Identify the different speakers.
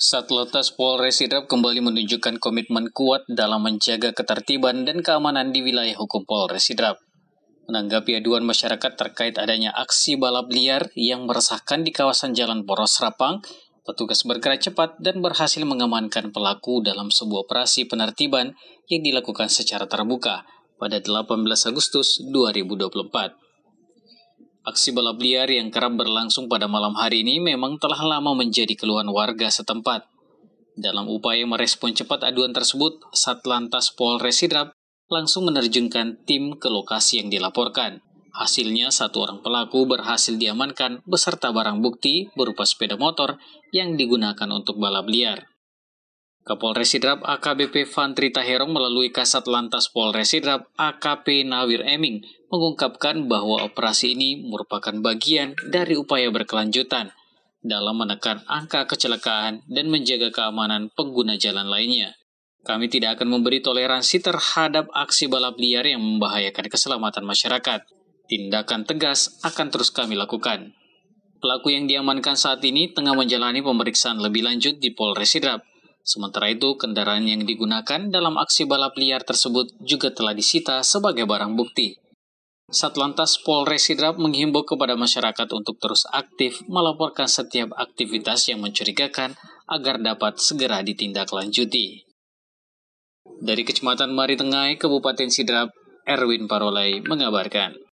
Speaker 1: Satlantas Polres Sidrap kembali menunjukkan komitmen kuat dalam menjaga ketertiban dan keamanan di wilayah hukum Polres Sidrap. Menanggapi aduan masyarakat terkait adanya aksi balap liar yang meresahkan di kawasan Jalan Poros Rapang, petugas bergerak cepat dan berhasil mengamankan pelaku dalam sebuah operasi penertiban yang dilakukan secara terbuka pada 18 Agustus 2024. Aksi balap liar yang kerap berlangsung pada malam hari ini memang telah lama menjadi keluhan warga setempat. Dalam upaya merespon cepat aduan tersebut, Satlantas Polres Sidrap langsung menerjunkan tim ke lokasi yang dilaporkan. Hasilnya, satu orang pelaku berhasil diamankan beserta barang bukti berupa sepeda motor yang digunakan untuk balap liar. Kapolres Sidrap AKBP Fantri Taherong melalui Kasat Lantas Polres Sidrap AKP Nawir Eming mengungkapkan bahwa operasi ini merupakan bagian dari upaya berkelanjutan dalam menekan angka kecelakaan dan menjaga keamanan pengguna jalan lainnya. Kami tidak akan memberi toleransi terhadap aksi balap liar yang membahayakan keselamatan masyarakat. Tindakan tegas akan terus kami lakukan. Pelaku yang diamankan saat ini tengah menjalani pemeriksaan lebih lanjut di Polres Sidrap. Sementara itu, kendaraan yang digunakan dalam aksi balap liar tersebut juga telah disita sebagai barang bukti. Satlantas Polres Sidrap menghimbau kepada masyarakat untuk terus aktif melaporkan setiap aktivitas yang mencurigakan agar dapat segera ditindaklanjuti. Dari Kecamatan Mari Tengah, Kabupaten Sidrap, Erwin Parolai mengabarkan.